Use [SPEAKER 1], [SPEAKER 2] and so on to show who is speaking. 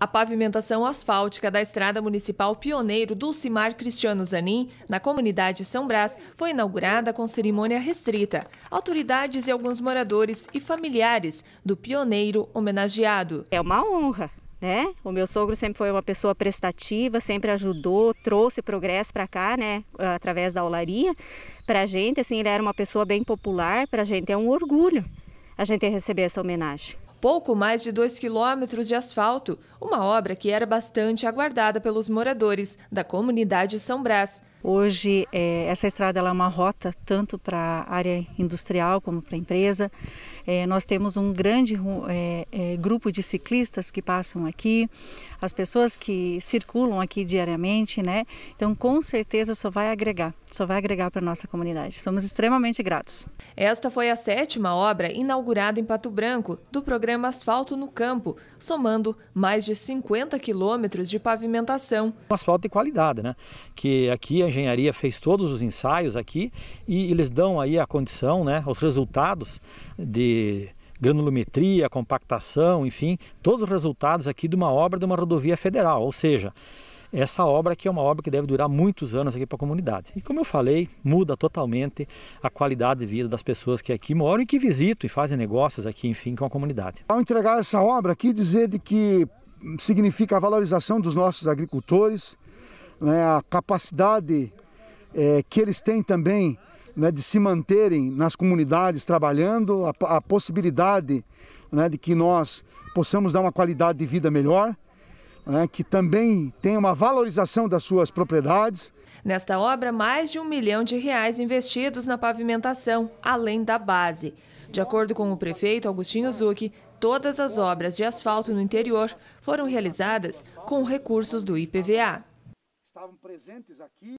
[SPEAKER 1] A pavimentação asfáltica da estrada municipal pioneiro Dulcimar Cristiano Zanin, na comunidade São Brás, foi inaugurada com cerimônia restrita. Autoridades e alguns moradores e familiares do pioneiro homenageado. É uma honra.
[SPEAKER 2] Né? O meu sogro sempre foi uma pessoa prestativa, sempre ajudou, trouxe progresso para cá, né? Através da olaria, para a gente, assim, ele era uma pessoa bem popular. Para a gente é um orgulho a gente receber essa homenagem
[SPEAKER 1] pouco mais de 2 quilômetros de asfalto, uma obra que era bastante aguardada pelos moradores da comunidade São
[SPEAKER 3] Brás. Hoje, é, essa estrada é uma rota tanto para a área industrial como para a empresa. É, nós temos um grande é, é, grupo de ciclistas que passam aqui, as pessoas que circulam aqui diariamente, né? Então, com certeza, só vai agregar só vai agregar para a nossa comunidade. Somos extremamente gratos. Esta foi a sétima
[SPEAKER 1] obra inaugurada em Pato Branco do programa Asfalto no Campo, somando mais de 50 quilômetros de pavimentação.
[SPEAKER 4] Um asfalto de qualidade, né? Que aqui a engenharia fez todos os ensaios aqui e eles dão aí a condição, né, os resultados de granulometria, compactação, enfim, todos os resultados aqui de uma obra de uma rodovia federal, ou seja, essa obra que é uma obra que deve durar muitos anos aqui para a comunidade. E como eu falei, muda totalmente a qualidade de vida das pessoas que aqui moram e que visitam e fazem negócios aqui, enfim, com a comunidade.
[SPEAKER 5] Ao entregar essa obra aqui, dizer de que significa a valorização dos nossos agricultores, né, a capacidade é, que eles têm também né, de se manterem nas comunidades trabalhando, a, a possibilidade né, de que nós possamos dar uma qualidade de vida melhor né, que também tem uma valorização das suas propriedades.
[SPEAKER 1] Nesta obra, mais de um milhão de reais investidos na pavimentação, além da base. De acordo com o prefeito Agostinho Zucchi, todas as obras de asfalto no interior foram realizadas com recursos do IPVA.
[SPEAKER 5] Estavam presentes aqui.